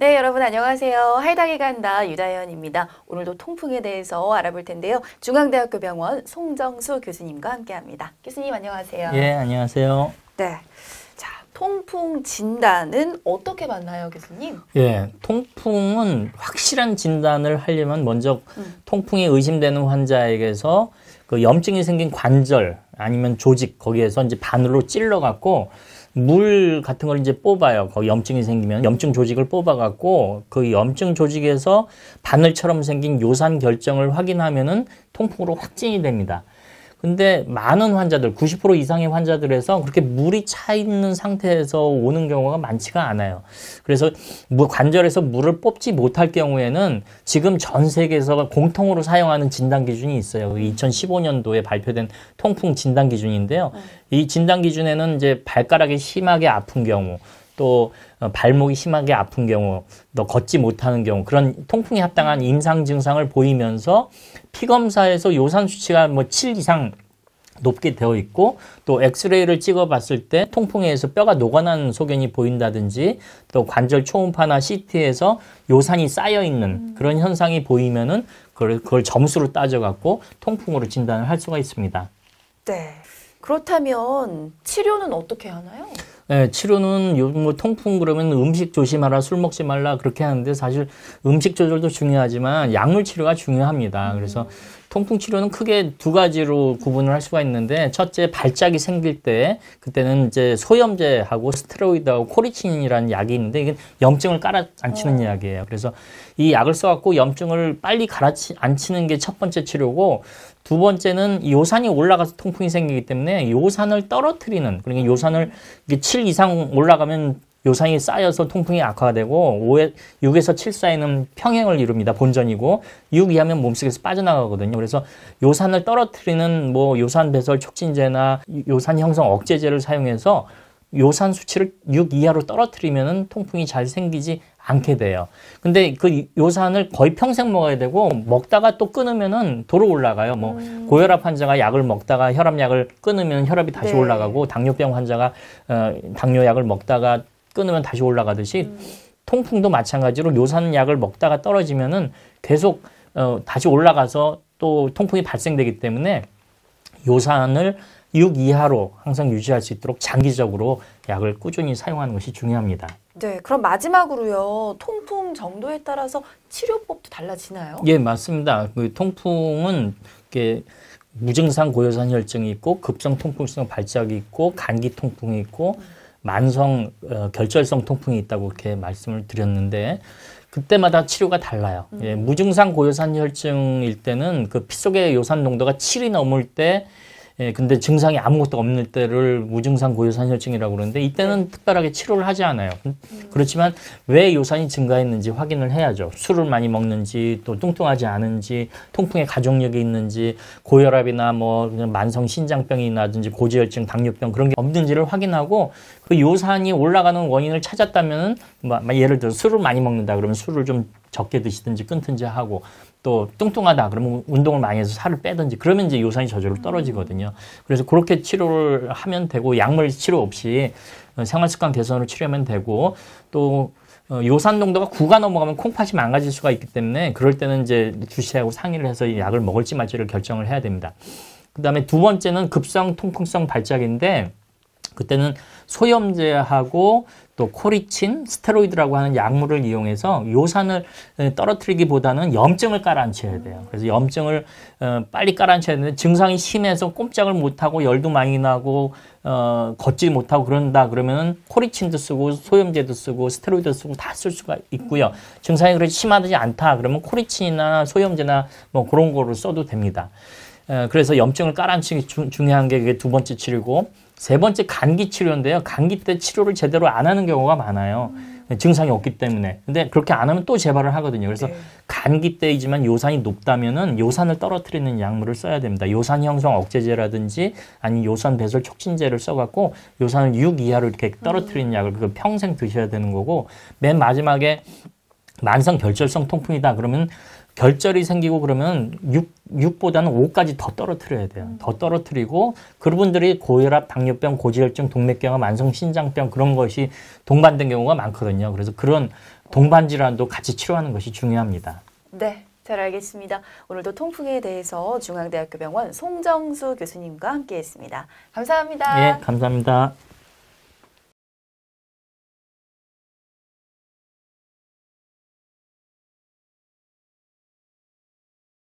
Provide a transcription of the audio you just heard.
네, 여러분 안녕하세요. 할당이 간다 유다현입니다 오늘도 통풍에 대해서 알아볼 텐데요. 중앙대학교 병원 송정수 교수님과 함께합니다. 교수님 안녕하세요. 예, 안녕하세요. 네. 자, 통풍 진단은 어떻게 받나요, 교수님? 예, 통풍은 확실한 진단을 하려면 먼저 음. 통풍이 의심되는 환자에게서 그 염증이 생긴 관절 아니면 조직 거기에서 이제 바늘로 찔러 갖고 물 같은 걸 이제 뽑아요. 거기 염증이 생기면 염증 조직을 뽑아갖고 그 염증 조직에서 바늘처럼 생긴 요산 결정을 확인하면은 통풍으로 확진이 됩니다. 근데 많은 환자들, 90% 이상의 환자들에서 그렇게 물이 차 있는 상태에서 오는 경우가 많지가 않아요. 그래서 관절에서 물을 뽑지 못할 경우에는 지금 전 세계에서 공통으로 사용하는 진단 기준이 있어요. 2015년도에 발표된 통풍 진단 기준인데요. 네. 이 진단 기준에는 이제 발가락이 심하게 아픈 경우, 또 어, 발목이 심하게 아픈 경우, 또 걷지 못하는 경우 그런 통풍에 합당한 임상 증상을 보이면서 피 검사에서 요산 수치가 뭐 7 이상 높게 되어 있고 또 엑스레이를 찍어 봤을 때 통풍에서 뼈가 녹아난 소견이 보인다든지 또 관절 초음파나 CT에서 요산이 쌓여 있는 음. 그런 현상이 보이면은 그걸, 그걸 점수로 따져 갖고 통풍으로 진단을 할 수가 있습니다. 네. 그렇다면 치료는 어떻게 하나요? 예, 치료는 요즘 뭐 통풍 그러면 음식 조심하라, 술 먹지 말라 그렇게 하는데 사실 음식 조절도 중요하지만 약물 치료가 중요합니다. 음. 그래서 통풍 치료는 크게 두 가지로 구분을 할 수가 있는데 첫째 발작이 생길 때 그때는 이제 소염제하고 스테로이드하고 코리친이라는 약이 있는데 이게 염증을 깔아 앉히는 어. 약이에요. 그래서 이 약을 써갖고 염증을 빨리 갈아치 앉히는 게 첫 번째 치료고 두 번째는 요산이 올라가서 통풍이 생기기 때문에 요산을 떨어뜨리는 그러니까 요산을 이게 7 이상 올라가면 요상이 쌓여서 통풍이 악화되고 5에, 6에서 7 사이는 평행을 이룹니다. 본전이고 6 이하면 몸속에서 빠져나가거든요. 그래서 요산을 떨어뜨리는 뭐 요산 배설 촉진제나 요산 형성 억제제를 사용해서 요산 수치를 6 이하로 떨어뜨리면은 통풍이 잘 생기지 않게 돼요. 근데 그 요산을 거의 평생 먹어야 되고 먹다가 또 끊으면은 도로 올라가요. 뭐 음. 고혈압 환자가 약을 먹다가 혈압약을 끊으면 혈압이 다시 네. 올라가고 당뇨병 환자가 어, 당뇨약을 먹다가 끊으면 다시 올라가듯이 음. 통풍도 마찬가지로 요산약을 먹다가 떨어지면은 계속 어, 다시 올라가서 또 통풍이 발생되기 때문에 요산을 6 이하로 항상 유지할 수 있도록 장기적으로 약을 꾸준히 사용하는 것이 중요합니다. 네, 그럼 마지막으로요. 통풍 정도에 따라서 치료법도 달라지나요? 예, 맞습니다. 그 통풍은 이게 무증상 고요산혈증이 있고 급성 통풍성 발작이 있고 감기 통풍이 있고 음. 만성 어, 결절성 통풍이 있다고 이렇게 말씀을 드렸는데 그때마다 치료가 달라요. 예, 음. 예, 무증상 고요산혈증일 때는 그 피 속의 요산 농도가 7이 넘을 때 예, 근데 증상이 아무것도 없는 때를 무증상 고요산혈증이라고 그러는데 이때는 네. 특별하게 치료를 하지 않아요. 음, 음. 그렇지만 왜 요산이 증가했는지 확인을 해야죠. 술을 많이 먹는지 또 뚱뚱하지 않은지 통풍에 가족력이 있는지 고혈압이나 뭐 그냥 만성 신장병이나든지 고지혈증, 당뇨병 그런 게 없는지를 확인하고 그 요산이 올라가는 원인을 찾았다면은 뭐, 뭐 예를 들어 술을 많이 먹는다 그러면 술을 좀 적게 드시든지 끊든지 하고 또 뚱뚱하다 그러면 운동을 많이 해서 살을 빼든지 그러면 이제 요산이 저절로 음. 떨어지거든요. 그래서 그렇게 치료를 하면 되고 약물 치료 없이 어, 생활습관 개선으로 치료하면 되고 또 어, 요산 농도가 구가 넘어가면 콩팥이 망가질 수가 있기 때문에 그럴 때는 이제 주시하고 상의를 해서 약을 먹을지 말지를 결정을 해야 됩니다. 그 다음에 두 번째는 급성 통풍성 발작인데 그때는 소염제하고 또 코리친, 스테로이드라고 하는 약물을 이용해서 요산을 떨어뜨리기보다는 염증을 가라앉혀야 돼요. 그래서 염증을 어, 빨리 가라앉혀야 되는데 증상이 심해서 꼼짝을 못하고 열도 많이 나고 어, 걷지 못하고 그런다 그러면은 코리친도 쓰고 소염제도 쓰고 스테로이드 쓰고 다 쓸 수가 있고요. 증상이 그렇게 심하지 않다 그러면 코리친이나 소염제나 뭐 그런 거를 써도 됩니다. 에, 그래서 염증을 깔아앉히기 주, 중요한 게 두 번째 치료고 세 번째 감기 치료인데요. 감기 때 치료를 제대로 안 하는 경우가 많아요. 증상이 없기 때문에. 근데 그렇게 안 하면 또 재발을 하거든요. 그래서 네. 감기 때이지만 요산이 높다면은 요산을 떨어뜨리는 약물을 써야 됩니다. 요산 형성 억제제라든지 아니면 요산 배설 촉진제를 써갖고 요산을 6 이하로 이렇게 음. 떨어뜨리는 약을 그 평생 드셔야 되는 거고 맨 마지막에 만성 결절성 통풍이다 그러면 결절이 생기고 그러면 6, 6보다는 5까지 더 떨어뜨려야 돼요. 음. 더 떨어뜨리고 그분들이 고혈압, 당뇨병, 고지혈증, 동맥경화, 만성신장병 그런 것이 동반된 경우가 많거든요. 그래서 그런 동반 질환도 같이 치료하는 것이 중요합니다. 네. 잘 알겠습니다. 오늘도 통풍에 대해서 중앙대학교병원 송정수 교수님과 함께했습니다. 감사합니다. 예, 감사합니다.